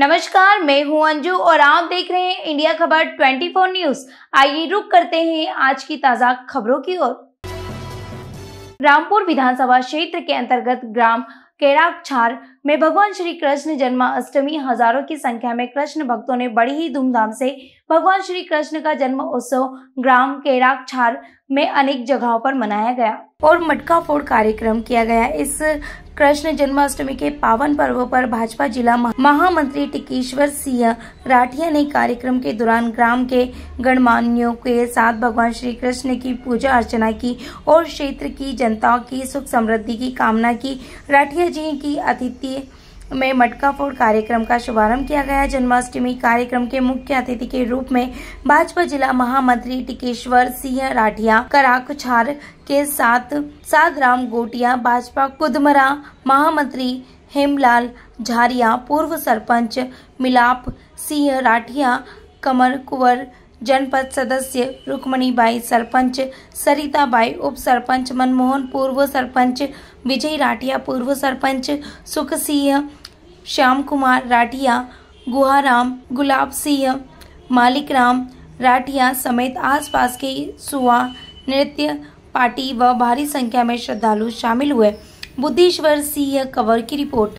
नमस्कार मैं हूं अंजू और आप देख रहे हैं इंडिया खबर 24 न्यूज आइए रुक करते हैं आज की ताजा खबरों की ओर रामपुर विधानसभा क्षेत्र के अंतर्गत ग्राम केराक्षार में भगवान श्री कृष्ण जन्माष्टमी हजारों की संख्या में कृष्ण भक्तों ने बड़ी ही धूमधाम से भगवान श्री कृष्ण का जन्म उत्सव ग्राम केराक्षार में अनेक जगहों पर मनाया गया और मटका फोड़ कार्यक्रम किया गया इस कृष्ण जन्माष्टमी के पावन पर्व पर भाजपा जिला महामंत्री टिकेश्वर सिंह राठिया ने कार्यक्रम के दौरान ग्राम के गणमान्यों के साथ भगवान श्री कृष्ण की पूजा अर्चना की और क्षेत्र की जनता की सुख समृद्धि की कामना की राठिया जी की अतिथि की में मटका फोड़ कार्यक्रम का शुभारंभ किया गया जन्माष्टमी कार्यक्रम के मुख्य अतिथि के रूप में भाजपा जिला महामंत्री टिकेश्वर सिंह राठिया कराकुछार के साथ साधराम गोटिया भाजपा कुदमरा महामंत्री हेमलाल झारिया पूर्व सरपंच मिलाप सिंह राठिया कमर कुंवर जनपद सदस्य बाई सरपंच सरिताबाई उप सरपंच मनमोहन पूर्व सरपंच विजय राठिया पूर्व सरपंच सुख सिंह श्याम कुमार राठिया गुहाराम गुलाब सिंह मालिक राम राठिया समेत आसपास के सुवा नृत्य पार्टी व भारी संख्या में श्रद्धालु शामिल हुए बुद्धेश्वर सिंह कंवर की रिपोर्ट